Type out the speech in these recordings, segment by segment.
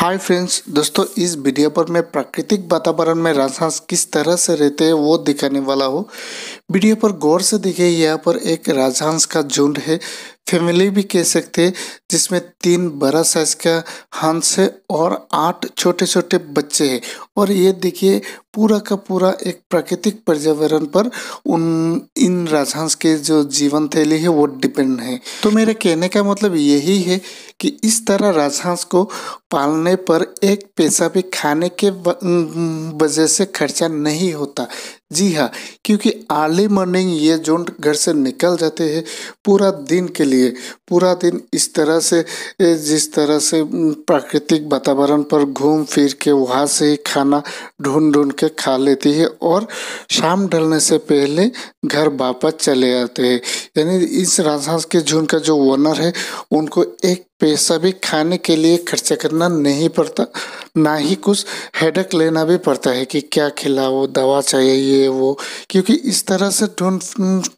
hi friends दोस्तों इस video पर मैं प्राकृतिक वातावरण में राजहंस किस तरह से रहते हैं वो दिखाने वाला हूँ वीडियो पर गौर से देखिए यहाँ पर एक राजहंस का झुंड है फैमिली भी कह सकते हैं जिसमें तीन बड़ा साइज का हंस है और आठ छोटे छोटे बच्चे हैं और ये देखिए पूरा का पूरा एक प्राकृतिक पर्यावरण पर उन इन राजहंस के जो जीवन थैली है वो डिपेंड है तो मेरे कहने का मतलब यही है कि इस तरह राजहंस को पालने पर एक पैसा भी खाने के वजह से खर्चा नहीं होता जी हाँ क्योंकि अर्ली मॉर्निंग ये झुंड घर से निकल जाते हैं पूरा दिन के लिए पूरा दिन इस तरह से जिस तरह से प्राकृतिक वातावरण पर घूम फिर के वहाँ से ही खाना ढूंढ ढूंढ के खा लेती है और शाम ढलने से पहले घर वापस चले आते हैं यानी इस राजहंस के झुंड का जो ओनर है उनको एक पैसा भी खाने के लिए खर्चा करना नहीं पड़ता ना ही कुछ हेडक लेना भी पड़ता है कि क्या खिलाओ दवा चाहिए ये वो क्योंकि इस तरह से ढूंढ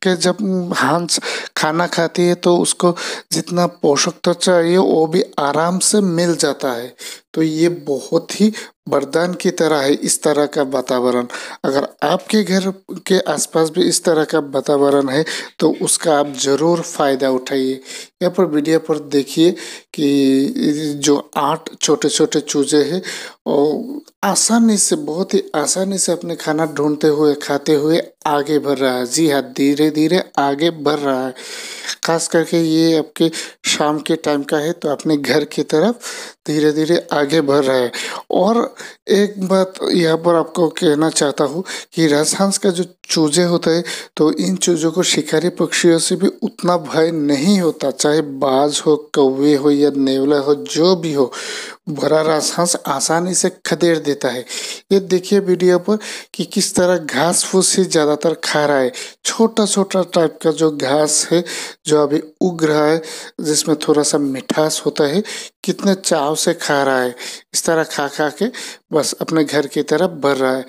के जब हंस खाना खाती है तो उसको जितना पोषक तत्व चाहिए वो भी आराम से मिल जाता है तो ये बहुत ही वरदान की तरह है इस तरह का वातावरण अगर आपके घर के आसपास भी इस तरह का वातावरण है तो उसका आप ज़रूर फ़ायदा उठाइए यहाँ पर वीडियो पर देखिए कि जो आठ छोटे छोटे चूजे हैं और आसानी से बहुत ही आसानी से अपने खाना ढूंढते हुए खाते हुए आगे बढ़ रहा है जी हाँ धीरे धीरे आगे बढ़ रहा है खास करके ये आपके शाम के टाइम का है तो अपने घर की तरफ धीरे धीरे आगे बढ़ रहा है और एक बात यहाँ पर आपको कहना चाहता हूँ कि राजहंस का जो चूजे होते हैं तो इन चूजों को शिकारी पक्षियों से भी उतना भय नहीं होता चाहे बाज हो कौवे हो या नेवला हो जो भी हो भरा हंस आसानी से खदेड़ देता है ये देखिए वीडियो पर कि किस तरह घास फूस से ज़्यादातर खा रहा है छोटा छोटा टाइप का जो घास है जो अभी उग रहा है जिसमें थोड़ा सा मिठास होता है कितने चाव से खा रहा है इस तरह खा खा के बस अपने घर की तरफ भर रहा है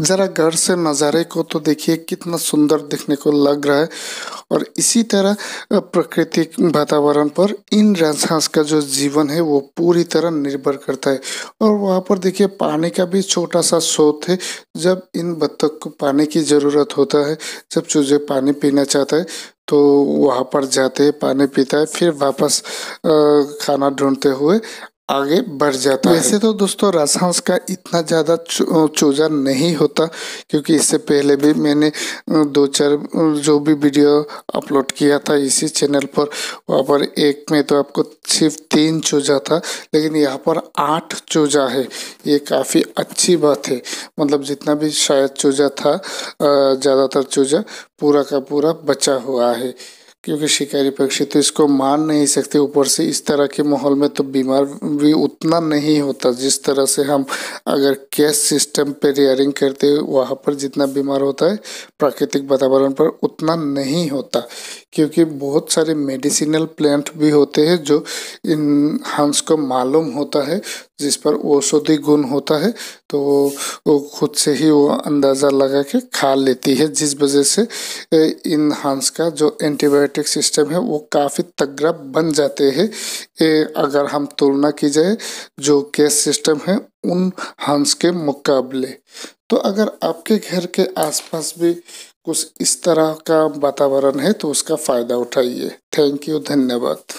ज़रा घर से नज़ारे को तो देखिए कितना सुंदर दिखने को लग रहा है और इसी तरह प्राकृतिक वातावरण पर इन रंसांस का जो जीवन है वो पूरी तरह निर्भर करता है और वहाँ पर देखिए पानी का भी छोटा सा स्रोत है जब इन बत्तख को पानी की ज़रूरत होता है जब चूजे पानी पीना चाहता है तो वहाँ पर जाते हैं पानी पीता है फिर वापस खाना ढूंढते हुए आगे बढ़ जाता वैसे है वैसे तो दोस्तों रसांस का इतना ज़्यादा चूजा नहीं होता क्योंकि इससे पहले भी मैंने दो चार जो भी वीडियो अपलोड किया था इसी चैनल पर वहाँ पर एक में तो आपको सिर्फ तीन चूजा था लेकिन यहाँ पर आठ चूजा है ये काफ़ी अच्छी बात है मतलब जितना भी शायद चूजा था ज़्यादातर चूजा पूरा का पूरा बचा हुआ है क्योंकि शिकारी पक्षी तो इसको मान नहीं सकते ऊपर से इस तरह के माहौल में तो बीमार भी उतना नहीं होता जिस तरह से हम अगर कैश सिस्टम पर रेयरिंग करते वहाँ पर जितना बीमार होता है प्राकृतिक वातावरण पर उतना नहीं होता क्योंकि बहुत सारे मेडिसिनल प्लांट भी होते हैं जो इन हंस को मालूम होता है जिस पर औषधि गुण होता है तो वो खुद से ही वो अंदाज़ा लगा के खा लेती है जिस वजह से इन हंस का जो एंटीबायोटिक सिस्टम है वो काफ़ी तगड़ा बन जाते हैं अगर हम तुलना की जाए जो गैस सिस्टम है उन हंस के मुकाबले तो अगर आपके घर के आसपास भी कुछ इस तरह का वातावरण है तो उसका फ़ायदा उठाइए थैंक यू धन्यवाद